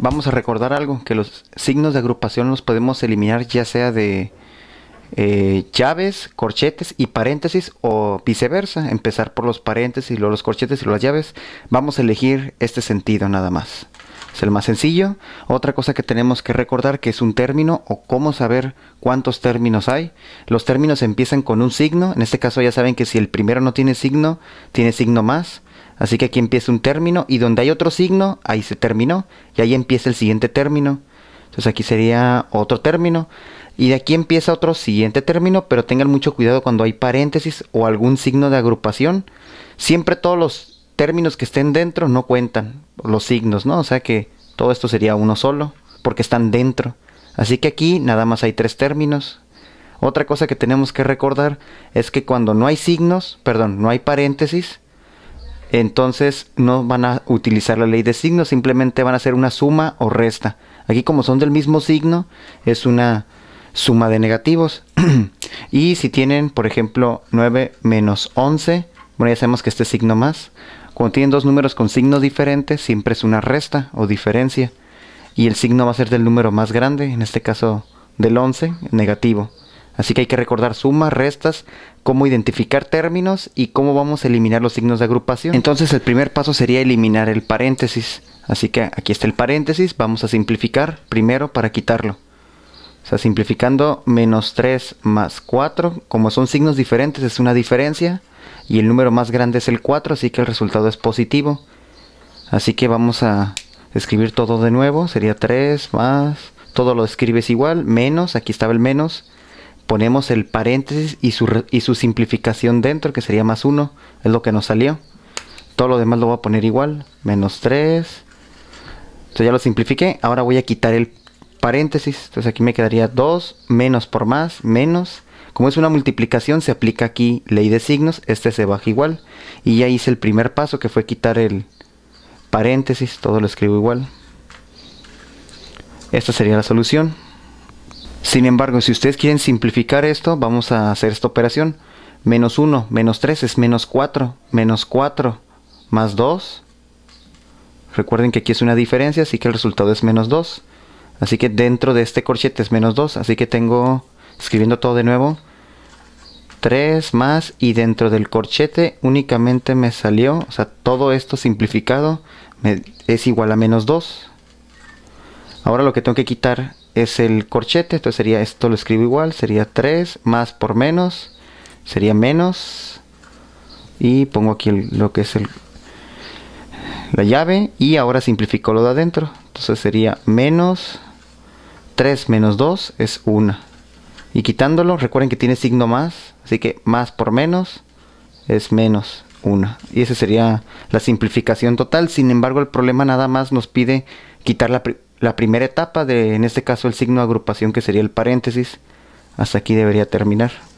vamos a recordar algo, que los signos de agrupación los podemos eliminar ya sea de eh, llaves, corchetes y paréntesis o viceversa, empezar por los paréntesis, luego los corchetes y las llaves. Vamos a elegir este sentido nada más. Es el más sencillo. Otra cosa que tenemos que recordar que es un término o cómo saber cuántos términos hay. Los términos empiezan con un signo. En este caso ya saben que si el primero no tiene signo, tiene signo más. Así que aquí empieza un término y donde hay otro signo, ahí se terminó y ahí empieza el siguiente término. Entonces aquí sería otro término y de aquí empieza otro siguiente término, pero tengan mucho cuidado cuando hay paréntesis o algún signo de agrupación. Siempre todos los términos que estén dentro no cuentan los signos, ¿no? O sea que todo esto sería uno solo porque están dentro. Así que aquí nada más hay tres términos. Otra cosa que tenemos que recordar es que cuando no hay signos, perdón, no hay paréntesis, entonces no van a utilizar la ley de signos, simplemente van a hacer una suma o resta. Aquí como son del mismo signo, es una suma de negativos. y si tienen, por ejemplo, 9 menos 11, bueno, ya sabemos que este signo más. Cuando tienen dos números con signos diferentes, siempre es una resta o diferencia. Y el signo va a ser del número más grande, en este caso del 11, negativo. Así que hay que recordar sumas, restas, cómo identificar términos y cómo vamos a eliminar los signos de agrupación. Entonces el primer paso sería eliminar el paréntesis. Así que aquí está el paréntesis, vamos a simplificar primero para quitarlo. O sea, simplificando menos 3 más 4, como son signos diferentes es una diferencia y el número más grande es el 4, así que el resultado es positivo. Así que vamos a escribir todo de nuevo, sería 3 más, todo lo escribes igual, menos, aquí estaba el menos, ponemos el paréntesis y su, y su simplificación dentro, que sería más 1, es lo que nos salió. Todo lo demás lo voy a poner igual, menos 3. Entonces ya lo simplifiqué, ahora voy a quitar el paréntesis, entonces aquí me quedaría 2, menos por más, menos. Como es una multiplicación, se aplica aquí ley de signos, este se baja igual. Y ya hice el primer paso, que fue quitar el paréntesis, todo lo escribo igual. Esta sería la solución. Sin embargo, si ustedes quieren simplificar esto, vamos a hacer esta operación. Menos 1, menos 3 es menos 4, menos 4 más 2. Recuerden que aquí es una diferencia, así que el resultado es menos 2. Así que dentro de este corchete es menos 2, así que tengo, escribiendo todo de nuevo, 3 más y dentro del corchete únicamente me salió, o sea, todo esto simplificado es igual a menos 2. Ahora lo que tengo que quitar es el corchete, esto sería, esto lo escribo igual, sería 3 más por menos, sería menos, y pongo aquí lo que es el, la llave, y ahora simplifico lo de adentro, entonces sería menos 3 menos 2 es 1, y quitándolo, recuerden que tiene signo más, así que más por menos es menos 1, y esa sería la simplificación total, sin embargo el problema nada más nos pide quitar la la primera etapa de, en este caso, el signo de agrupación que sería el paréntesis. Hasta aquí debería terminar.